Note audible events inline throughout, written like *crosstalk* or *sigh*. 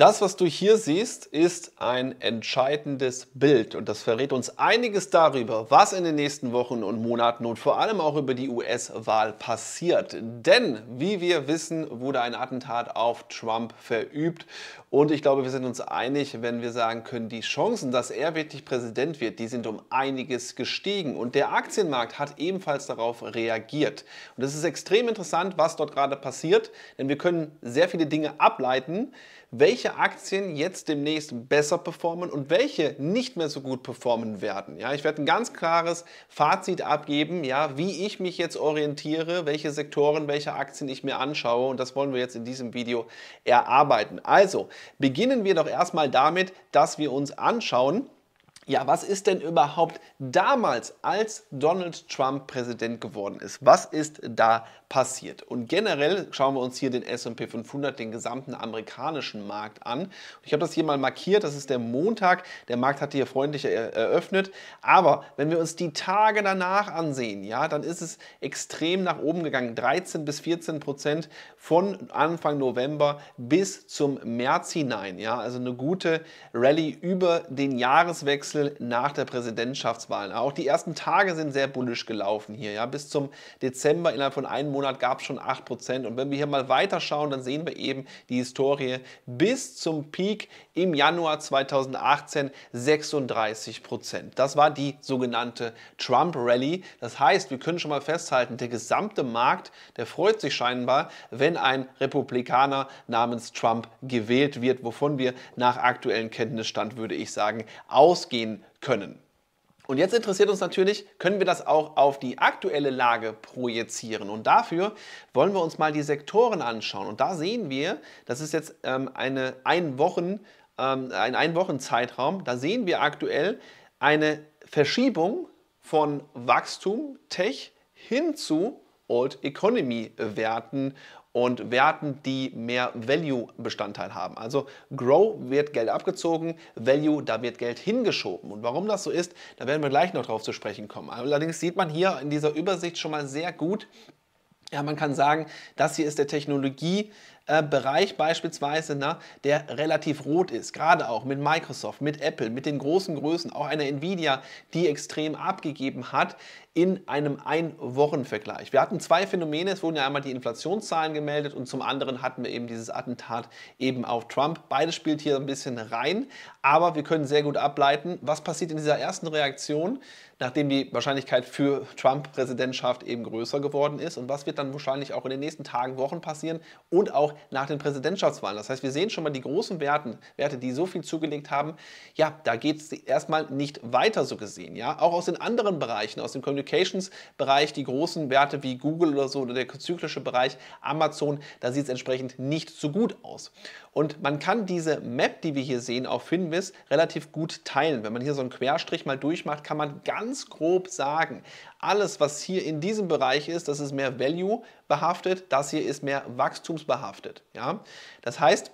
Das, was du hier siehst, ist ein entscheidendes Bild und das verrät uns einiges darüber, was in den nächsten Wochen und Monaten und vor allem auch über die US-Wahl passiert. Denn, wie wir wissen, wurde ein Attentat auf Trump verübt und ich glaube, wir sind uns einig, wenn wir sagen können, die Chancen, dass er wirklich Präsident wird, die sind um einiges gestiegen. Und der Aktienmarkt hat ebenfalls darauf reagiert. Und es ist extrem interessant, was dort gerade passiert, denn wir können sehr viele Dinge ableiten, welche Aktien jetzt demnächst besser performen und welche nicht mehr so gut performen werden. Ja, ich werde ein ganz klares Fazit abgeben, ja, wie ich mich jetzt orientiere, welche Sektoren, welche Aktien ich mir anschaue. Und das wollen wir jetzt in diesem Video erarbeiten. Also, Beginnen wir doch erstmal damit, dass wir uns anschauen, ja, was ist denn überhaupt damals, als Donald Trump Präsident geworden ist? Was ist da passiert? Und generell schauen wir uns hier den SP 500, den gesamten amerikanischen Markt an. Ich habe das hier mal markiert, das ist der Montag. Der Markt hat hier freundlich eröffnet. Aber wenn wir uns die Tage danach ansehen, ja, dann ist es extrem nach oben gegangen. 13 bis 14 Prozent von Anfang November bis zum März hinein. Ja, also eine gute Rallye über den Jahreswechsel Wechsel nach der Präsidentschaftswahl. Auch die ersten Tage sind sehr bullisch gelaufen hier. Ja? Bis zum Dezember, innerhalb von einem Monat, gab es schon 8%. Und wenn wir hier mal weiterschauen, dann sehen wir eben die Historie bis zum Peak im Januar 2018 36%. Das war die sogenannte Trump-Rally. Das heißt, wir können schon mal festhalten, der gesamte Markt, der freut sich scheinbar, wenn ein Republikaner namens Trump gewählt wird, wovon wir nach aktuellen Kenntnisstand, würde ich sagen, ausgehen gehen können. Und jetzt interessiert uns natürlich, können wir das auch auf die aktuelle Lage projizieren? Und dafür wollen wir uns mal die Sektoren anschauen. Und da sehen wir, das ist jetzt ähm, eine ein Wochen, ähm, ein Einwochen-Zeitraum, da sehen wir aktuell eine Verschiebung von Wachstum, Tech hin zu Old Economy Werten und Werten, die mehr Value-Bestandteil haben. Also Grow wird Geld abgezogen, Value, da wird Geld hingeschoben. Und warum das so ist, da werden wir gleich noch drauf zu sprechen kommen. Allerdings sieht man hier in dieser Übersicht schon mal sehr gut, ja, man kann sagen, das hier ist der Technologie, äh, Bereich beispielsweise, na, der relativ rot ist. Gerade auch mit Microsoft, mit Apple, mit den großen Größen, auch einer Nvidia, die extrem abgegeben hat in einem Ein-Wochen-Vergleich. Wir hatten zwei Phänomene. Es wurden ja einmal die Inflationszahlen gemeldet und zum anderen hatten wir eben dieses Attentat eben auf Trump. Beides spielt hier ein bisschen rein, aber wir können sehr gut ableiten, was passiert in dieser ersten Reaktion, nachdem die Wahrscheinlichkeit für Trump-Präsidentschaft eben größer geworden ist und was wird dann wahrscheinlich auch in den nächsten Tagen, Wochen passieren und auch nach den Präsidentschaftswahlen. Das heißt, wir sehen schon mal die großen Werten, Werte, die so viel zugelegt haben. Ja, da geht es erstmal nicht weiter so gesehen. Ja, auch aus den anderen Bereichen, aus dem Communications-Bereich, die großen Werte wie Google oder so oder der zyklische Bereich Amazon, da sieht es entsprechend nicht so gut aus. Und man kann diese Map, die wir hier sehen, auf Finvis relativ gut teilen. Wenn man hier so einen Querstrich mal durchmacht, kann man ganz grob sagen, alles, was hier in diesem Bereich ist, das ist mehr Value, behaftet, das hier ist mehr wachstumsbehaftet. Ja? Das heißt,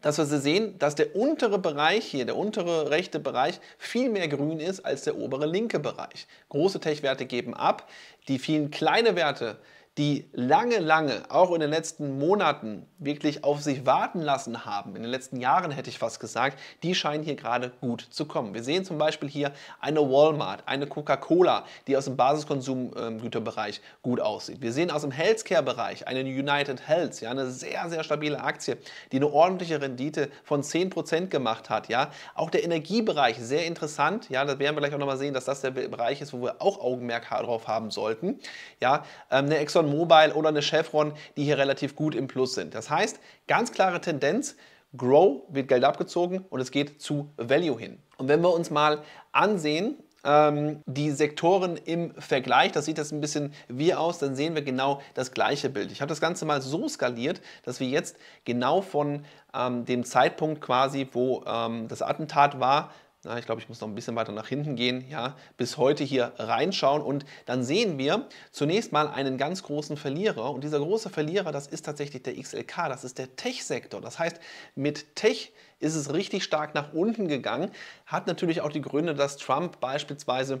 dass wir sehen, dass der untere Bereich hier, der untere rechte Bereich, viel mehr grün ist als der obere linke Bereich. Große Tech-Werte geben ab, die vielen kleine Werte, die lange, lange, auch in den letzten Monaten wirklich auf sich warten lassen haben, in den letzten Jahren hätte ich fast gesagt, die scheinen hier gerade gut zu kommen. Wir sehen zum Beispiel hier eine Walmart, eine Coca-Cola, die aus dem Basiskonsumgüterbereich ähm, gut aussieht. Wir sehen aus dem Healthcare-Bereich eine United Health, ja, eine sehr, sehr stabile Aktie, die eine ordentliche Rendite von 10% gemacht hat. Ja. Auch der Energiebereich, sehr interessant. Ja, da werden wir gleich auch nochmal sehen, dass das der Bereich ist, wo wir auch Augenmerk drauf haben sollten. Ja, ähm, eine Exxon Exxon Mobil oder eine Chevron, die hier relativ gut im Plus sind. Das heißt, ganz klare Tendenz, Grow wird Geld abgezogen und es geht zu Value hin. Und wenn wir uns mal ansehen, ähm, die Sektoren im Vergleich, das sieht jetzt ein bisschen wie aus, dann sehen wir genau das gleiche Bild. Ich habe das Ganze mal so skaliert, dass wir jetzt genau von ähm, dem Zeitpunkt quasi, wo ähm, das Attentat war, ja, ich glaube, ich muss noch ein bisschen weiter nach hinten gehen, ja, bis heute hier reinschauen und dann sehen wir zunächst mal einen ganz großen Verlierer und dieser große Verlierer, das ist tatsächlich der XLK, das ist der Tech-Sektor. Das heißt, mit Tech ist es richtig stark nach unten gegangen, hat natürlich auch die Gründe, dass Trump beispielsweise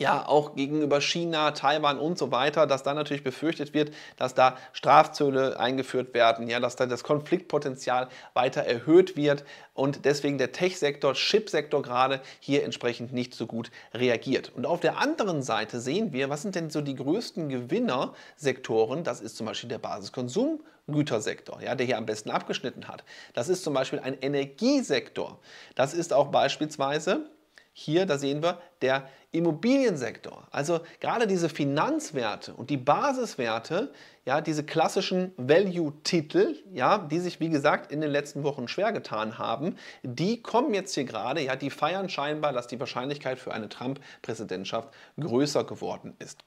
ja auch gegenüber China, Taiwan und so weiter, dass da natürlich befürchtet wird, dass da Strafzölle eingeführt werden, ja, dass da das Konfliktpotenzial weiter erhöht wird und deswegen der Tech-Sektor, Chip-Sektor gerade hier entsprechend nicht so gut reagiert. Und auf der anderen Seite sehen wir, was sind denn so die größten Gewinnersektoren? Das ist zum Beispiel der Basiskonsum. Gütersektor, ja, der hier am besten abgeschnitten hat. Das ist zum Beispiel ein Energiesektor. Das ist auch beispielsweise hier, da sehen wir, der Immobiliensektor. Also gerade diese Finanzwerte und die Basiswerte, ja, diese klassischen Value-Titel, ja, die sich wie gesagt in den letzten Wochen schwer getan haben, die kommen jetzt hier gerade, ja, die feiern scheinbar, dass die Wahrscheinlichkeit für eine Trump-Präsidentschaft größer geworden ist.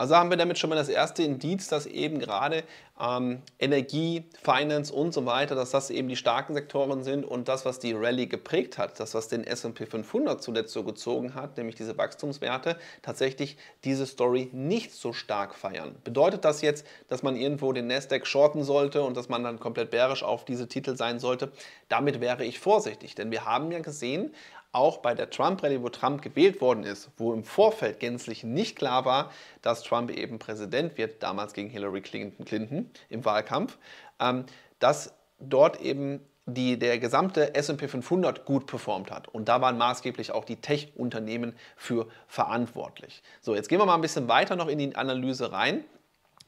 Also haben wir damit schon mal das erste Indiz, dass eben gerade ähm, Energie, Finance und so weiter, dass das eben die starken Sektoren sind und das, was die Rallye geprägt hat, das, was den S&P 500 zuletzt so gezogen hat, nämlich diese Wachstumswerte, tatsächlich diese Story nicht so stark feiern. Bedeutet das jetzt, dass man irgendwo den Nasdaq shorten sollte und dass man dann komplett bärisch auf diese Titel sein sollte? Damit wäre ich vorsichtig, denn wir haben ja gesehen, auch bei der Trump-Rallye, wo Trump gewählt worden ist, wo im Vorfeld gänzlich nicht klar war, dass Trump eben Präsident wird, damals gegen Hillary Clinton, Clinton im Wahlkampf, ähm, dass dort eben die, der gesamte SP 500 gut performt hat. Und da waren maßgeblich auch die Tech-Unternehmen für verantwortlich. So, jetzt gehen wir mal ein bisschen weiter noch in die Analyse rein.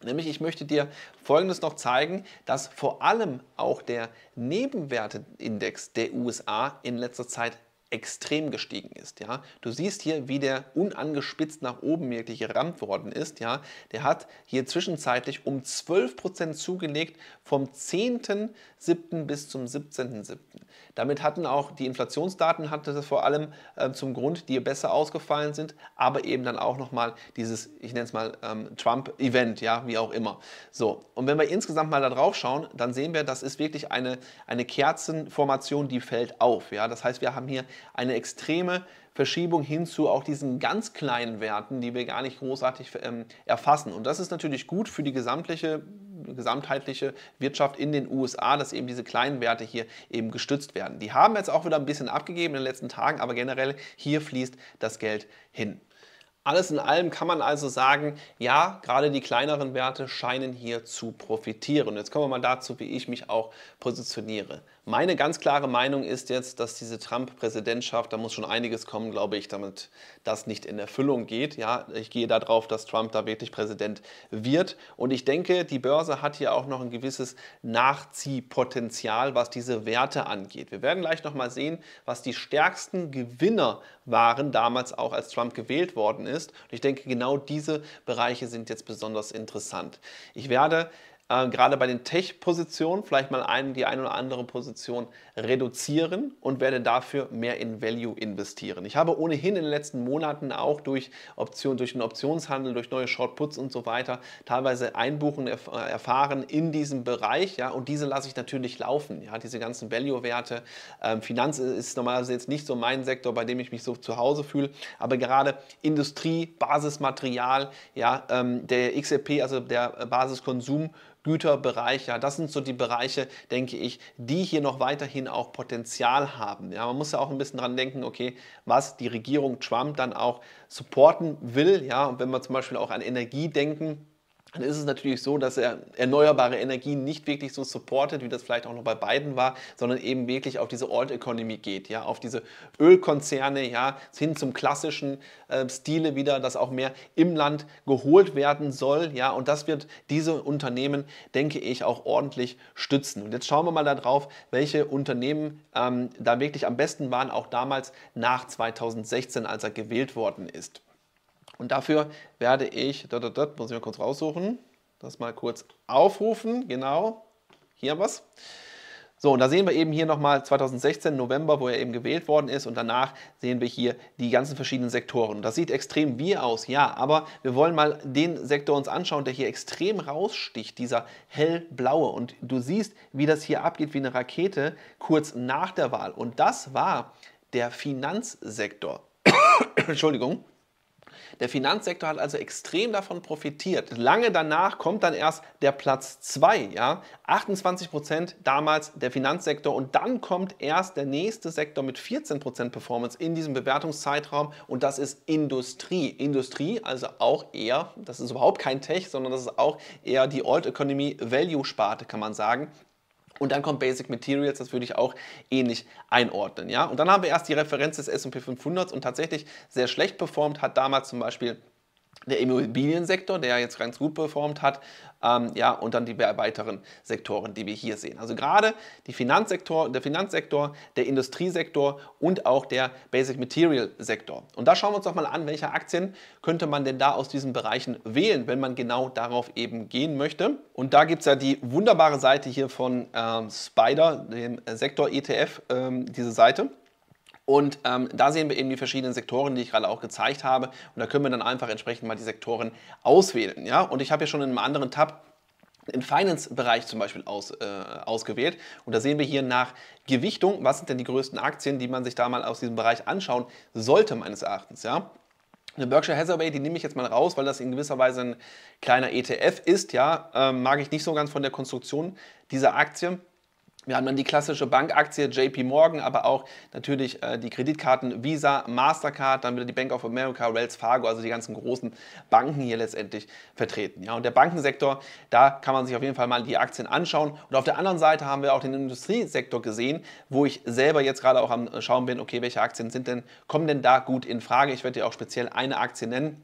Nämlich, ich möchte dir Folgendes noch zeigen, dass vor allem auch der Nebenwerteindex der USA in letzter Zeit extrem gestiegen ist. Ja? Du siehst hier, wie der unangespitzt nach oben wirklich gerammt worden ist. Ja? Der hat hier zwischenzeitlich um 12% zugelegt vom 10.7. bis zum 17.7. Damit hatten auch die Inflationsdaten hatte das vor allem äh, zum Grund, die besser ausgefallen sind, aber eben dann auch nochmal dieses, ich nenne es mal ähm, Trump-Event, ja, wie auch immer. So, und wenn wir insgesamt mal da drauf schauen, dann sehen wir, das ist wirklich eine, eine Kerzenformation, die fällt auf. Ja? Das heißt, wir haben hier eine extreme Verschiebung hin zu auch diesen ganz kleinen Werten, die wir gar nicht großartig ähm, erfassen. Und das ist natürlich gut für die gesamtliche, gesamtheitliche Wirtschaft in den USA, dass eben diese kleinen Werte hier eben gestützt werden. Die haben jetzt auch wieder ein bisschen abgegeben in den letzten Tagen, aber generell hier fließt das Geld hin. Alles in allem kann man also sagen, ja, gerade die kleineren Werte scheinen hier zu profitieren. Jetzt kommen wir mal dazu, wie ich mich auch positioniere. Meine ganz klare Meinung ist jetzt, dass diese Trump-Präsidentschaft, da muss schon einiges kommen, glaube ich, damit das nicht in Erfüllung geht. Ja, ich gehe darauf, dass Trump da wirklich Präsident wird. Und ich denke, die Börse hat hier auch noch ein gewisses Nachziehpotenzial, was diese Werte angeht. Wir werden gleich nochmal sehen, was die stärksten Gewinner waren damals auch, als Trump gewählt worden ist. Und ich denke, genau diese Bereiche sind jetzt besonders interessant. Ich werde äh, gerade bei den Tech-Positionen vielleicht mal einen, die eine oder andere Position reduzieren und werde dafür mehr in Value investieren. Ich habe ohnehin in den letzten Monaten auch durch Option, durch den Optionshandel, durch neue Shortputs und so weiter teilweise Einbuchen erf äh, erfahren in diesem Bereich. Ja, und diese lasse ich natürlich laufen. Ja, diese ganzen Value-Werte. Ähm, Finanz äh, ist normalerweise jetzt nicht so mein Sektor, bei dem ich mich so zu Hause fühle, aber gerade Industrie, Basismaterial, ja, ähm, der XRP, e also der Basiskonsum Güterbereich. Ja, das sind so die Bereiche, denke ich, die hier noch weiterhin auch Potenzial haben. Ja, man muss ja auch ein bisschen dran denken, okay, was die Regierung Trump dann auch supporten will. Ja, und wenn wir zum Beispiel auch an Energie denken, dann ist es natürlich so, dass er erneuerbare Energien nicht wirklich so supportet, wie das vielleicht auch noch bei Biden war, sondern eben wirklich auf diese Old Economy geht, ja, auf diese Ölkonzerne, ja, hin zum klassischen äh, Stile wieder, dass auch mehr im Land geholt werden soll, ja, und das wird diese Unternehmen, denke ich, auch ordentlich stützen. Und jetzt schauen wir mal darauf, welche Unternehmen ähm, da wirklich am besten waren, auch damals nach 2016, als er gewählt worden ist. Und dafür werde ich, dort, dort, dort, muss ich mal kurz raussuchen, das mal kurz aufrufen, genau, hier was. So, und da sehen wir eben hier nochmal 2016 November, wo er eben gewählt worden ist und danach sehen wir hier die ganzen verschiedenen Sektoren. Das sieht extrem wie aus, ja, aber wir wollen mal den Sektor uns anschauen, der hier extrem raussticht, dieser hellblaue. Und du siehst, wie das hier abgeht wie eine Rakete kurz nach der Wahl. Und das war der Finanzsektor. *coughs* Entschuldigung. Der Finanzsektor hat also extrem davon profitiert. Lange danach kommt dann erst der Platz 2, ja, 28 Prozent damals der Finanzsektor und dann kommt erst der nächste Sektor mit 14 Prozent Performance in diesem Bewertungszeitraum und das ist Industrie. Industrie, also auch eher, das ist überhaupt kein Tech, sondern das ist auch eher die Old Economy Value Sparte, kann man sagen. Und dann kommt Basic Materials, das würde ich auch ähnlich einordnen. Ja? Und dann haben wir erst die Referenz des S&P 500 und tatsächlich sehr schlecht performt, hat damals zum Beispiel der Immobiliensektor, der jetzt ganz gut performt hat, ähm, ja, und dann die weiteren Sektoren, die wir hier sehen. Also gerade die Finanzsektor, der Finanzsektor, der Industriesektor und auch der Basic Material Sektor. Und da schauen wir uns doch mal an, welche Aktien könnte man denn da aus diesen Bereichen wählen, wenn man genau darauf eben gehen möchte. Und da gibt es ja die wunderbare Seite hier von ähm, Spider, dem Sektor ETF, ähm, diese Seite. Und ähm, da sehen wir eben die verschiedenen Sektoren, die ich gerade auch gezeigt habe. Und da können wir dann einfach entsprechend mal die Sektoren auswählen. Ja? Und ich habe hier schon in einem anderen Tab den Finance-Bereich zum Beispiel aus, äh, ausgewählt. Und da sehen wir hier nach Gewichtung, was sind denn die größten Aktien, die man sich da mal aus diesem Bereich anschauen sollte, meines Erachtens. Ja? Eine Berkshire Hathaway, die nehme ich jetzt mal raus, weil das in gewisser Weise ein kleiner ETF ist. Ja, ähm, mag ich nicht so ganz von der Konstruktion dieser Aktie. Wir haben dann die klassische Bankaktie JP Morgan, aber auch natürlich äh, die Kreditkarten Visa, Mastercard, dann wieder die Bank of America, Wells Fargo, also die ganzen großen Banken hier letztendlich vertreten. Ja, und der Bankensektor, da kann man sich auf jeden Fall mal die Aktien anschauen. Und auf der anderen Seite haben wir auch den Industriesektor gesehen, wo ich selber jetzt gerade auch am äh, Schauen bin, okay, welche Aktien sind denn, kommen denn da gut in Frage? Ich werde dir auch speziell eine Aktie nennen.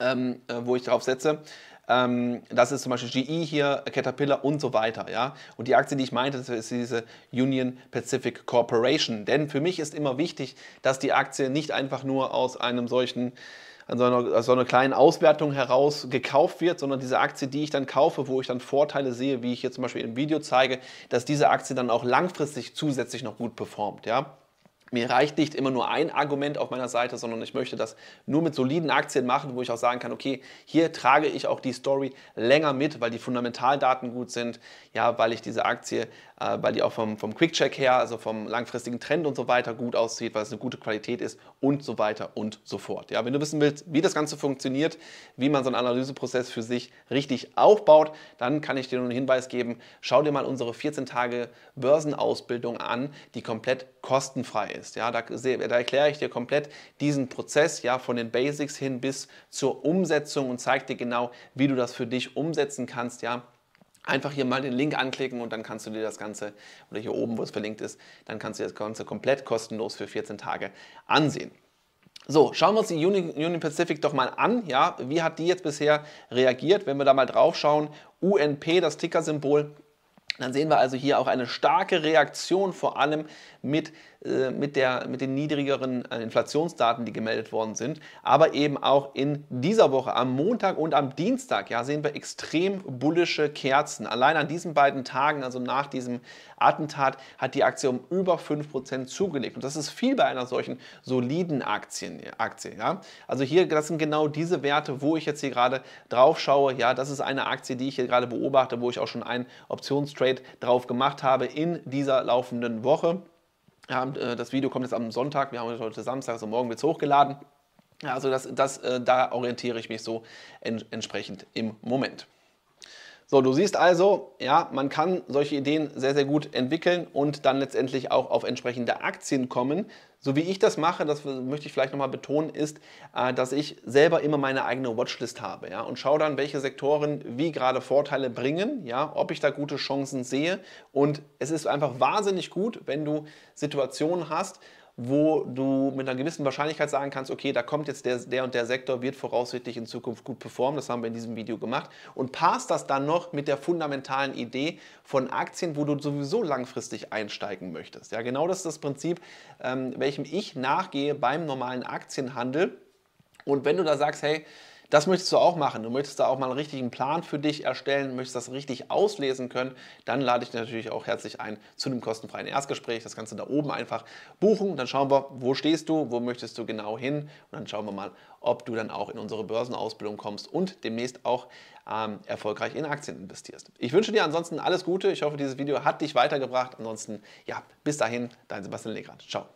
Ähm, äh, wo ich darauf setze. Ähm, das ist zum Beispiel GE hier, Caterpillar und so weiter. Ja? Und die Aktie, die ich meinte, ist diese Union Pacific Corporation. Denn für mich ist immer wichtig, dass die Aktie nicht einfach nur aus einem solchen an so einer, so einer kleinen Auswertung heraus gekauft wird, sondern diese Aktie, die ich dann kaufe, wo ich dann Vorteile sehe, wie ich hier zum Beispiel im Video zeige, dass diese Aktie dann auch langfristig zusätzlich noch gut performt. Ja? Mir reicht nicht immer nur ein Argument auf meiner Seite, sondern ich möchte das nur mit soliden Aktien machen, wo ich auch sagen kann, okay, hier trage ich auch die Story länger mit, weil die Fundamentaldaten gut sind, ja, weil ich diese Aktie äh, weil die auch vom, vom Quick-Check her, also vom langfristigen Trend und so weiter gut aussieht, weil es eine gute Qualität ist und so weiter und so fort. Ja, wenn du wissen willst, wie das Ganze funktioniert, wie man so einen Analyseprozess für sich richtig aufbaut, dann kann ich dir nur einen Hinweis geben, schau dir mal unsere 14 Tage Börsenausbildung an, die komplett kostenfrei ist. Ja, da, da erkläre ich dir komplett diesen Prozess, ja, von den Basics hin bis zur Umsetzung und zeige dir genau, wie du das für dich umsetzen kannst, ja, Einfach hier mal den Link anklicken und dann kannst du dir das Ganze, oder hier oben, wo es verlinkt ist, dann kannst du dir das Ganze komplett kostenlos für 14 Tage ansehen. So, schauen wir uns die Union Pacific doch mal an. Ja, wie hat die jetzt bisher reagiert? Wenn wir da mal drauf schauen, UNP, das Ticker-Symbol, dann sehen wir also hier auch eine starke Reaktion, vor allem mit, äh, mit, der, mit den niedrigeren äh, Inflationsdaten, die gemeldet worden sind. Aber eben auch in dieser Woche, am Montag und am Dienstag, ja, sehen wir extrem bullische Kerzen. Allein an diesen beiden Tagen, also nach diesem Attentat, hat die Aktie um über 5% zugelegt. Und das ist viel bei einer solchen soliden Aktien, Aktie. Ja. Also hier, das sind genau diese Werte, wo ich jetzt hier gerade drauf schaue. Ja, das ist eine Aktie, die ich hier gerade beobachte, wo ich auch schon einen Optionstrade Trade drauf gemacht habe in dieser laufenden Woche. Äh, das Video kommt jetzt am Sonntag, wir haben heute Samstag, also morgen wird es hochgeladen. Also das, das, äh, da orientiere ich mich so entsprechend im Moment. So, du siehst also, ja, man kann solche Ideen sehr, sehr gut entwickeln und dann letztendlich auch auf entsprechende Aktien kommen. So wie ich das mache, das möchte ich vielleicht nochmal betonen, ist, äh, dass ich selber immer meine eigene Watchlist habe ja, und schaue dann, welche Sektoren wie gerade Vorteile bringen, ja, ob ich da gute Chancen sehe. Und es ist einfach wahnsinnig gut, wenn du Situationen hast, wo du mit einer gewissen Wahrscheinlichkeit sagen kannst, okay, da kommt jetzt der, der und der Sektor, wird voraussichtlich in Zukunft gut performen, das haben wir in diesem Video gemacht, und passt das dann noch mit der fundamentalen Idee von Aktien, wo du sowieso langfristig einsteigen möchtest. Ja, genau das ist das Prinzip, ähm, welchem ich nachgehe beim normalen Aktienhandel. Und wenn du da sagst, hey, das möchtest du auch machen. Du möchtest da auch mal einen richtigen Plan für dich erstellen, möchtest das richtig auslesen können. Dann lade ich dich natürlich auch herzlich ein zu einem kostenfreien Erstgespräch. Das kannst du da oben einfach buchen. Dann schauen wir, wo stehst du, wo möchtest du genau hin. Und dann schauen wir mal, ob du dann auch in unsere Börsenausbildung kommst und demnächst auch ähm, erfolgreich in Aktien investierst. Ich wünsche dir ansonsten alles Gute. Ich hoffe, dieses Video hat dich weitergebracht. Ansonsten, ja, bis dahin, dein Sebastian Legrand. Ciao.